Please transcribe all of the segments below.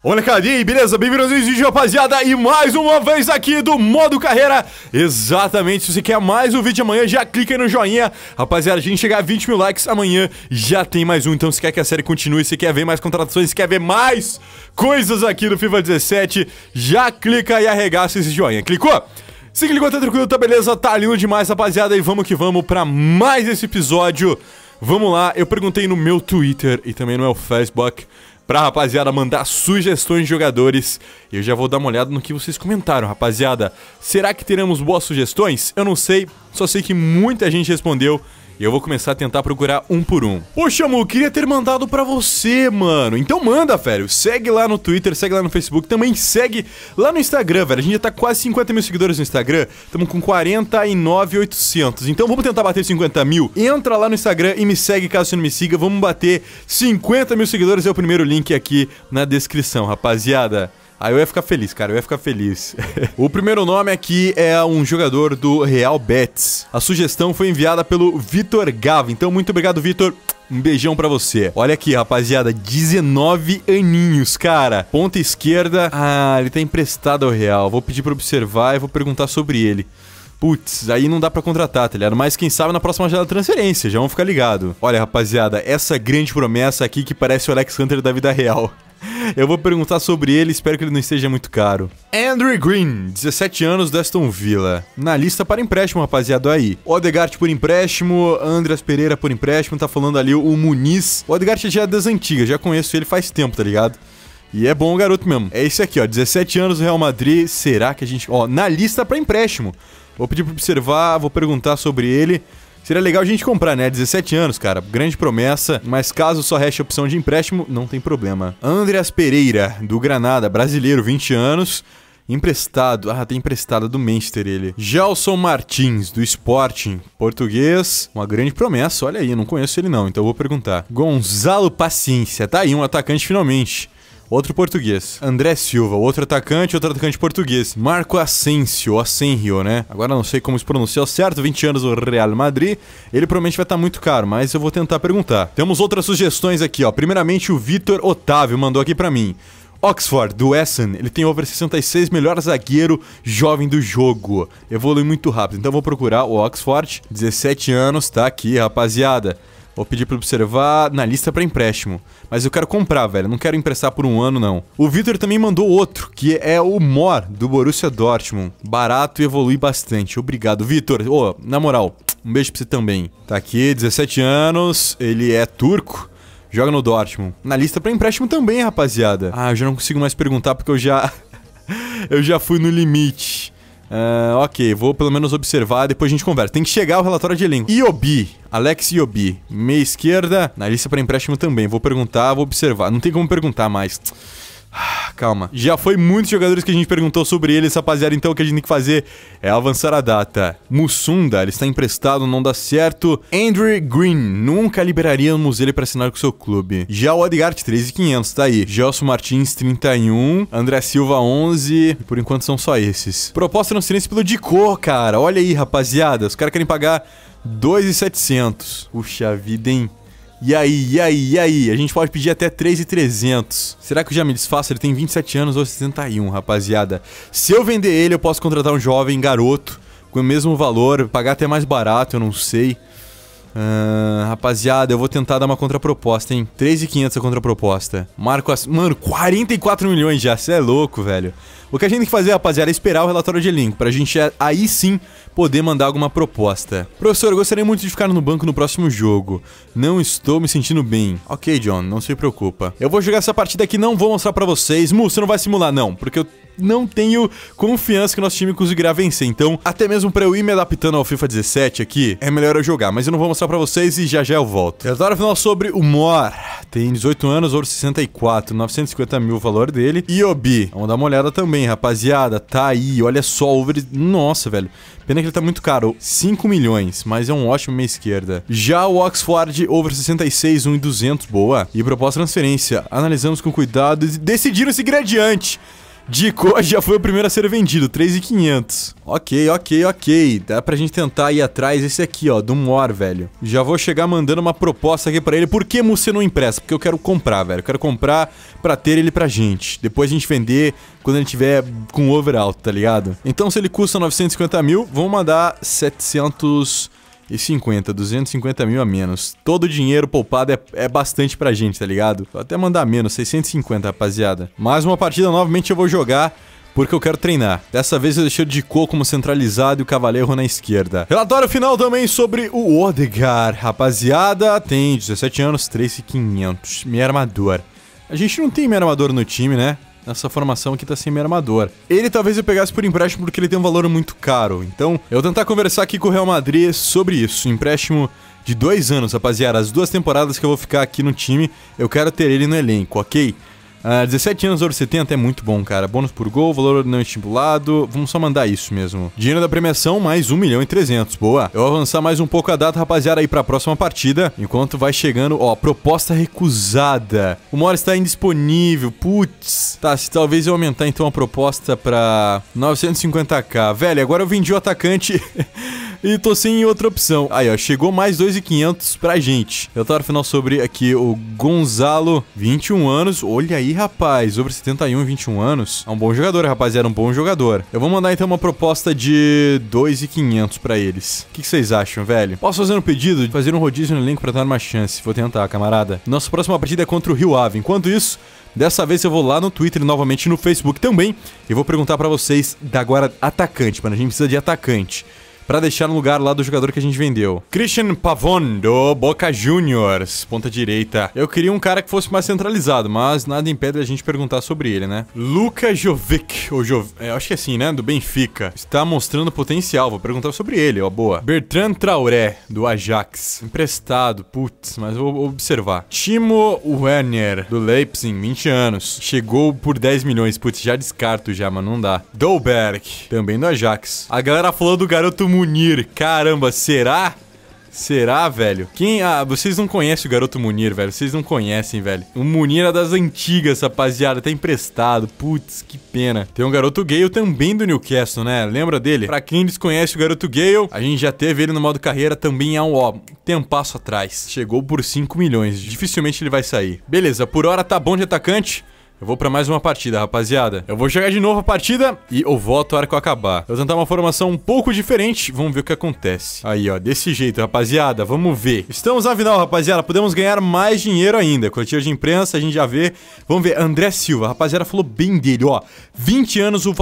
Olha, molecadinha, beleza? Bem-vindos ao vídeo, rapaziada, e mais uma vez aqui do Modo Carreira Exatamente, se você quer mais um vídeo amanhã, já clica aí no joinha Rapaziada, a gente chegar a 20 mil likes amanhã, já tem mais um Então se quer que a série continue, se quer ver mais contratações, se quer ver mais coisas aqui do FIFA 17 Já clica e arregaça esse joinha, clicou? Se clicou, tá tranquilo, tá beleza? Tá lindo demais, rapaziada, e vamos que vamos pra mais esse episódio Vamos lá, eu perguntei no meu Twitter e também no meu Facebook pra rapaziada mandar sugestões de jogadores. Eu já vou dar uma olhada no que vocês comentaram, rapaziada. Será que teremos boas sugestões? Eu não sei, só sei que muita gente respondeu e eu vou começar a tentar procurar um por um. Poxa, amor, queria ter mandado para você, mano. Então manda, velho. Segue lá no Twitter, segue lá no Facebook, também segue lá no Instagram, velho. A gente já tá quase 50 mil seguidores no Instagram. Estamos com 49,800. Então vamos tentar bater 50 mil. Entra lá no Instagram e me segue caso você não me siga. Vamos bater 50 mil seguidores. É o primeiro link aqui na descrição, rapaziada. Aí eu ia ficar feliz, cara, eu ia ficar feliz. o primeiro nome aqui é um jogador do Real Betis. A sugestão foi enviada pelo Vitor Gava. Então, muito obrigado, Vitor. Um beijão para você. Olha aqui, rapaziada, 19 aninhos, cara. Ponta esquerda. Ah, ele tá emprestado ao Real. Vou pedir para observar e vou perguntar sobre ele. Putz, aí não dá para contratar, tá ligado? Mas quem sabe na próxima janela de transferência, já vão ficar ligado. Olha, rapaziada, essa grande promessa aqui que parece o Alex Hunter da vida real. Eu vou perguntar sobre ele, espero que ele não esteja muito caro. Andrew Green, 17 anos, Deston Aston Villa. Na lista para empréstimo, rapaziada, aí. Odegaard por empréstimo, Andreas Pereira por empréstimo, tá falando ali o Muniz. O Odegart é já é das antigas, já conheço ele faz tempo, tá ligado? E é bom o garoto mesmo. É esse aqui, ó, 17 anos, Real Madrid, será que a gente... Ó, na lista para empréstimo. Vou pedir para observar, vou perguntar sobre ele. Seria legal a gente comprar, né? 17 anos, cara. Grande promessa. Mas caso só reste opção de empréstimo, não tem problema. Andreas Pereira, do Granada, brasileiro, 20 anos. Emprestado. Ah, tem emprestado do Manchester ele. Gelson Martins, do Sporting. Português. Uma grande promessa. Olha aí, não conheço ele não, então eu vou perguntar. Gonzalo Paciência. Tá aí um atacante finalmente outro português. André Silva, outro atacante, outro atacante português. Marco Asensio, Asenrio, né? Agora não sei como se pronunciou certo, 20 anos do Real Madrid. Ele provavelmente vai estar tá muito caro, mas eu vou tentar perguntar. Temos outras sugestões aqui, ó. Primeiramente, o Vitor Otávio mandou aqui para mim. Oxford, do Essen, ele tem over 66, melhor zagueiro jovem do jogo. Evolui muito rápido, então vou procurar o Oxford. 17 anos, tá aqui, rapaziada. Vou pedir pra observar na lista pra empréstimo. Mas eu quero comprar, velho. Não quero emprestar por um ano, não. O Vitor também mandou outro, que é o Mor, do Borussia Dortmund. Barato e evolui bastante. Obrigado, Vitor. Ô, oh, na moral, um beijo pra você também. Tá aqui, 17 anos. Ele é turco. Joga no Dortmund. Na lista pra empréstimo também, rapaziada. Ah, eu já não consigo mais perguntar porque eu já... eu já fui no limite. Uh, ok, vou pelo menos observar, depois a gente conversa. Tem que chegar o relatório de elenco. Iobi, Alex Iobi, meia esquerda, na lista para empréstimo também. Vou perguntar, vou observar. Não tem como perguntar mais. Ah, calma. Já foi muitos jogadores que a gente perguntou sobre eles, rapaziada. Então o que a gente tem que fazer é avançar a data. Mussunda, ele está emprestado, não dá certo. Andrew Green, nunca liberaríamos ele para assinar com seu clube. Já o Odgart, 13,500, tá aí. Gelson Martins, 31. André Silva, 11. E por enquanto são só esses. Proposta silêncio pelo Dicô, cara. Olha aí, rapaziada. Os caras querem pagar 2,700. Puxa vida, hein? E aí, e aí, e aí? A gente pode pedir até 3,300. Será que eu já me desfaço? Ele tem 27 anos ou 61, rapaziada. Se eu vender ele, eu posso contratar um jovem garoto com o mesmo valor, pagar até mais barato, eu não sei. Uh, rapaziada, eu vou tentar dar uma contraproposta, hein? 3,500 a contraproposta. Marco as... Mano, 44 milhões já, você é louco, velho. O que a gente tem que fazer, rapaziada, é esperar o relatório de elenco, pra gente eh, aí sim poder mandar alguma proposta. Professor, eu gostaria muito de ficar no banco no próximo jogo. Não estou me sentindo bem. Ok, John, não se preocupa. Eu vou jogar essa partida aqui, não vou mostrar pra vocês. Mu, você não vai simular, não, porque eu não tenho confiança que o nosso time conseguirá vencer. Então, até mesmo pra eu ir me adaptando ao FIFA 17 aqui, é melhor eu jogar. Mas eu não vou mostrar pra vocês e já já eu volto. É relatório final sobre o Mor. Tem 18 anos, ouro 64, 950 mil o valor dele. e Obi. vamos dar uma olhada também bem, rapaziada. Tá aí, olha só, over... Nossa, velho. Pena que ele tá muito caro, 5 milhões, mas é um ótimo meia esquerda. Já o Oxford, over 66, 1 e 200, boa. E proposta transferência, analisamos com cuidado e decidimos seguir adiante. Dico já foi o primeiro a ser vendido, 3,500. Ok, ok, ok. Dá pra gente tentar ir atrás esse aqui, ó, do Mor, velho. Já vou chegar mandando uma proposta aqui pra ele. Por que você não empresta? Porque eu quero comprar, velho. Eu quero comprar pra ter ele pra gente. Depois a gente vender quando ele tiver com over alto, tá ligado? Então se ele custa 950 mil, vamos mandar 700 e 50, 250 mil a menos. Todo o dinheiro poupado é, é bastante pra gente, tá ligado? Vou até mandar menos, 650, rapaziada. Mais uma partida, novamente eu vou jogar porque eu quero treinar. Dessa vez eu deixei o Dicô como centralizado e o Cavaleiro na esquerda. Relatório final também sobre o Odegar. Rapaziada, tem 17 anos, 3.500. Minha armador. A gente não tem minha armador no time, né? nessa formação que tá sem meu armador. Ele talvez eu pegasse por empréstimo porque ele tem um valor muito caro. Então, eu vou tentar conversar aqui com o Real Madrid sobre isso. Empréstimo de dois anos, rapaziada. As duas temporadas que eu vou ficar aqui no time, eu quero ter ele no elenco, ok? Uh, ah, 17 anos, ouro 70 é muito bom, cara. Bônus por gol, valor não estimulado. Vamos só mandar isso mesmo. Dinheiro da premiação, mais 1 milhão e 300. Boa. Eu vou avançar mais um pouco a data, rapaziada, aí pra próxima partida. Enquanto vai chegando, ó, proposta recusada. O Mora está indisponível. Putz. Tá, se talvez eu aumentar então a proposta pra 950k. Velho, agora eu vendi o atacante. e tô sem outra opção. Aí, ó, chegou mais 2,500 pra gente. Relatório final sobre aqui o Gonzalo, 21 anos. Olha aí, rapaz, sobre 71 e 21 anos. É um bom jogador, rapaz, era um bom jogador. Eu vou mandar então uma proposta de 2,500 pra eles. O que, vocês acham, velho? Posso fazer um pedido de fazer um rodízio no elenco pra dar uma chance? Vou tentar, camarada. Nossa próxima partida é contra o Rio Ave. Enquanto isso, Dessa vez eu vou lá no Twitter novamente no Facebook também e vou perguntar para vocês da agora atacante, mano. A gente precisa de atacante para deixar no lugar lá do jogador que a gente vendeu. Christian Pavon, do Boca Juniors, ponta direita. Eu queria um cara que fosse mais centralizado, mas nada impede a gente perguntar sobre ele, né? Luka Jovic, ou É, acho que é assim, né? Do Benfica. Está mostrando potencial, vou perguntar sobre ele, ó, boa. Bertrand Traoré, do Ajax. Emprestado, putz, mas vou observar. Timo Werner, do Leipzig, 20 anos. Chegou por 10 milhões, putz, já descarto já, mas não dá. Dolberg, também do Ajax. A galera falou do garoto Munir. Caramba, será? Será, velho? Quem. Ah, vocês não conhecem o garoto Munir, velho. Vocês não conhecem, velho. O Munir é das antigas, rapaziada. Tá emprestado. Putz, que pena. Tem um garoto Gale também do Newcastle, né? Lembra dele? Pra quem desconhece o garoto Gale, a gente já teve ele no modo carreira também há um ó, tempasso atrás. Chegou por 5 milhões. Dificilmente ele vai sair. Beleza, por hora tá bom de atacante. Eu vou pra mais uma partida, rapaziada. Eu vou jogar de novo a partida e eu volto a arco acabar. Eu vou tentar uma formação um pouco diferente. Vamos ver o que acontece. Aí, ó. Desse jeito, rapaziada. Vamos ver. Estamos na final, rapaziada. Podemos ganhar mais dinheiro ainda. Coletiva de imprensa, a gente já vê. Vamos ver. André Silva. A rapaziada falou bem dele, ó. 20 anos o...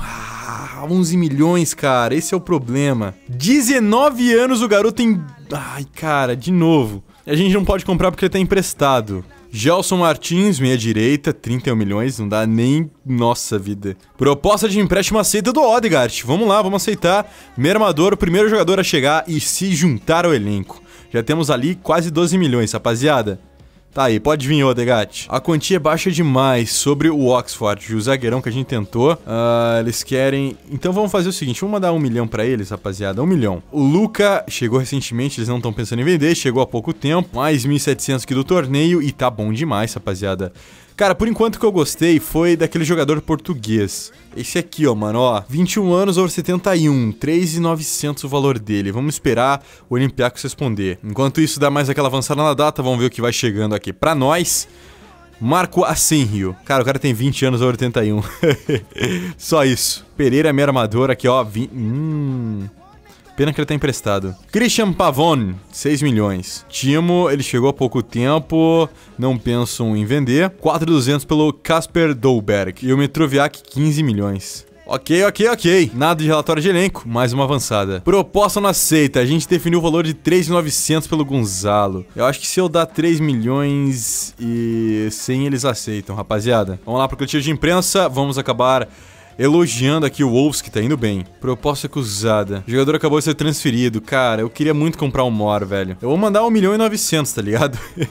Ah, 11 milhões, cara. Esse é o problema. 19 anos o garoto tem... Ai, cara. De novo. A gente não pode comprar porque ele tá emprestado. Gelson Martins, meia direita, 31 milhões, não dá nem nossa vida. Proposta de empréstimo aceita do Odegaard. Vamos lá, vamos aceitar. Meramador, o primeiro jogador a chegar e se juntar ao elenco. Já temos ali quase 12 milhões, rapaziada. Tá aí, pode vir, Odegatt. A quantia é baixa demais sobre o Oxford, o zagueirão que a gente tentou. Uh, eles querem... Então vamos fazer o seguinte, vamos mandar um milhão para eles, rapaziada, um milhão. O Luca chegou recentemente, eles não estão pensando em vender, chegou há pouco tempo. Mais 1.700 aqui do torneio e tá bom demais, rapaziada. Cara, por enquanto que eu gostei foi daquele jogador português. Esse aqui, ó, mano, ó, 21 anos over 71, 3,900 o valor dele. Vamos esperar o Olympiacos responder. Enquanto isso dá mais aquela avançada na data, vamos ver o que vai chegando aqui pra nós. Marco Assenrio. Cara, o cara tem 20 anos ou 81. Só isso. Pereira, minha armadora aqui, ó. 20... Hum... Pena que ele tá emprestado. Christian Pavon, 6 milhões. Timo, ele chegou há pouco tempo, não pensam em vender. 4,200 pelo Casper Dolberg. E o Mitroviak, 15 milhões. Ok, ok, ok. Nada de relatório de elenco, mais uma avançada. Proposta não aceita. A gente definiu o valor de 3.900 pelo Gonzalo. Eu acho que se eu dar 3 milhões e 100 eles aceitam, rapaziada. Vamos lá pro tiro de imprensa, vamos acabar elogiando aqui o Wolves, que tá indo bem. Proposta acusada. O jogador acabou de ser transferido. Cara, eu queria muito comprar um Mor, velho. Eu vou mandar 1 milhão e 900, tá ligado?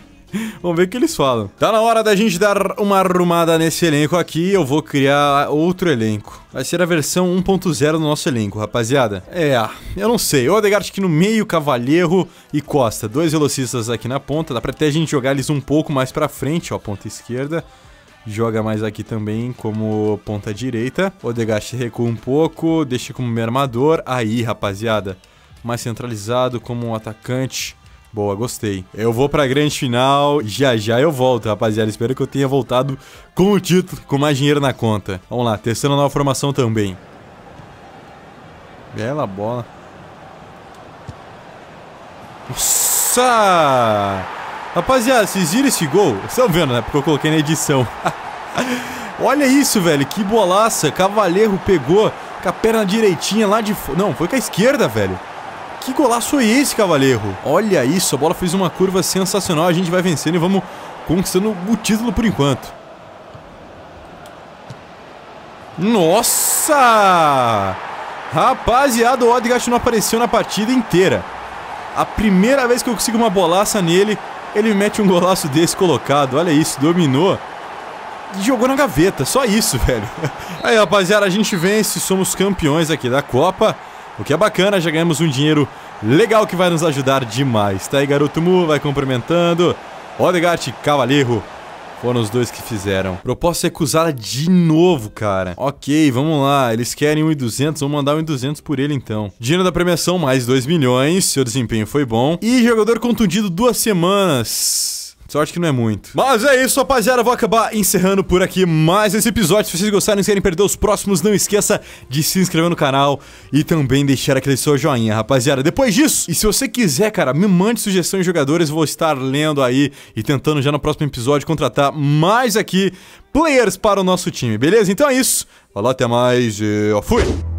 Vamos ver o que eles falam. Tá na hora da gente dar uma arrumada nesse elenco aqui. Eu vou criar outro elenco. Vai ser a versão 1.0 do nosso elenco, rapaziada. É, eu não sei. O Odegaard aqui no meio, Cavalheiro e Costa. Dois velocistas aqui na ponta. Dá pra até a gente jogar eles um pouco mais pra frente, ó. Ponta esquerda joga mais aqui também como ponta direita. o Odegaste recua um pouco, deixa como meio armador. Aí, rapaziada, mais centralizado como um atacante. Boa, gostei. Eu vou pra grande final, já já eu volto, rapaziada. Espero que eu tenha voltado com o título, com mais dinheiro na conta. Vamos lá, testando a nova formação também. Bela bola. Nossa! Rapaziada, vocês viram esse gol? Vocês estão vendo, né? Porque eu coloquei na edição. Olha isso, velho. Que bolaça. Cavaleiro pegou com a perna direitinha lá de... Não, foi com a esquerda, velho. Que golaço foi é esse, Cavaleiro? Olha isso, a bola fez uma curva sensacional. A gente vai vencendo e vamos conquistando o título por enquanto. Nossa! Rapaziada, o Odegaard não apareceu na partida inteira. A primeira vez que eu consigo uma bolaça nele ele mete um golaço desse colocado, olha isso, dominou. E jogou na gaveta, só isso, velho. Aí, rapaziada, a gente vence, somos campeões aqui da Copa. O que é bacana, já ganhamos um dinheiro legal que vai nos ajudar demais. Tá aí, garoto Mu, vai cumprimentando. Odegaard Cavaleiro foram os dois que fizeram. Proposta recusada é de novo, cara. Ok, vamos lá. Eles querem 1,200. Vamos mandar 1,200 por ele, então. Dinheiro da premiação, mais 2 milhões. Seu desempenho foi bom. E jogador contundido duas semanas. Sorte que não é muito. Mas é isso, rapaziada. vou acabar encerrando por aqui mais esse episódio. Se vocês gostaram e querem perder os próximos, não esqueça de se inscrever no canal e também deixar aquele seu joinha, rapaziada. Depois disso, e se você quiser, cara, me mande sugestões de jogadores. Vou estar lendo aí e tentando já no próximo episódio contratar mais aqui players para o nosso time, beleza? Então é isso. Falou, até mais e eu fui!